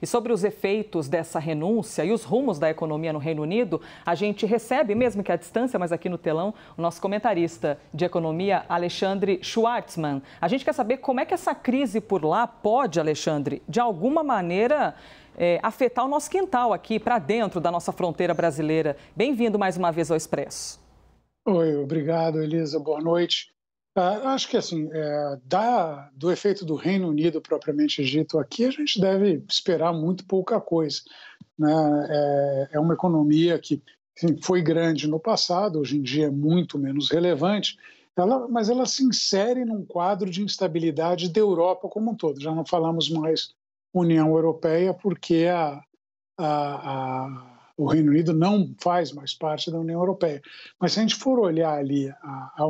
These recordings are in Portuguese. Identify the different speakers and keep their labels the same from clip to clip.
Speaker 1: E sobre os efeitos dessa renúncia e os rumos da economia no Reino Unido, a gente recebe, mesmo que à distância, mas aqui no telão, o nosso comentarista de economia, Alexandre Schwartzman. A gente quer saber como é que essa crise por lá pode, Alexandre, de alguma maneira é, afetar o nosso quintal aqui, para dentro da nossa fronteira brasileira. Bem-vindo mais uma vez ao Expresso.
Speaker 2: Oi, obrigado, Elisa. Boa noite. Ah, acho que assim, é, da, do efeito do Reino Unido propriamente dito aqui, a gente deve esperar muito pouca coisa. Né? É, é uma economia que enfim, foi grande no passado, hoje em dia é muito menos relevante, ela, mas ela se insere num quadro de instabilidade da Europa como um todo. Já não falamos mais União Europeia porque a, a, a o Reino Unido não faz mais parte da União Europeia. Mas se a gente for olhar ali a, a,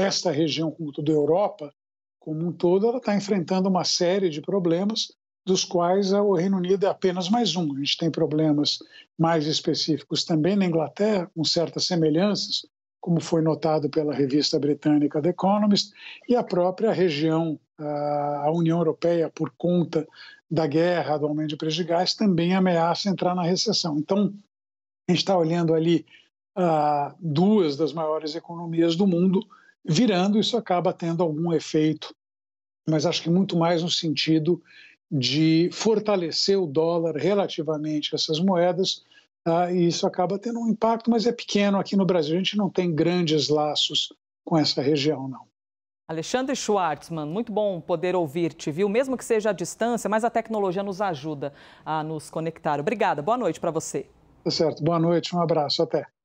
Speaker 2: esta região, como toda a Europa, como um todo, ela está enfrentando uma série de problemas, dos quais o Reino Unido é apenas mais um. A gente tem problemas mais específicos também na Inglaterra, com certas semelhanças, como foi notado pela revista britânica The Economist, e a própria região, a União Europeia, por conta da guerra, do aumento de preços de gás, também ameaça entrar na recessão. Então, a gente está olhando ali ah, duas das maiores economias do mundo virando, isso acaba tendo algum efeito, mas acho que muito mais no sentido de fortalecer o dólar relativamente a essas moedas, tá? e isso acaba tendo um impacto, mas é pequeno aqui no Brasil. A gente não tem grandes laços com essa região, não.
Speaker 1: Alexandre Schwartzman, muito bom poder ouvir-te, viu? Mesmo que seja à distância, mas a tecnologia nos ajuda a nos conectar. Obrigada, boa noite para você.
Speaker 2: Tá certo, boa noite, um abraço, até.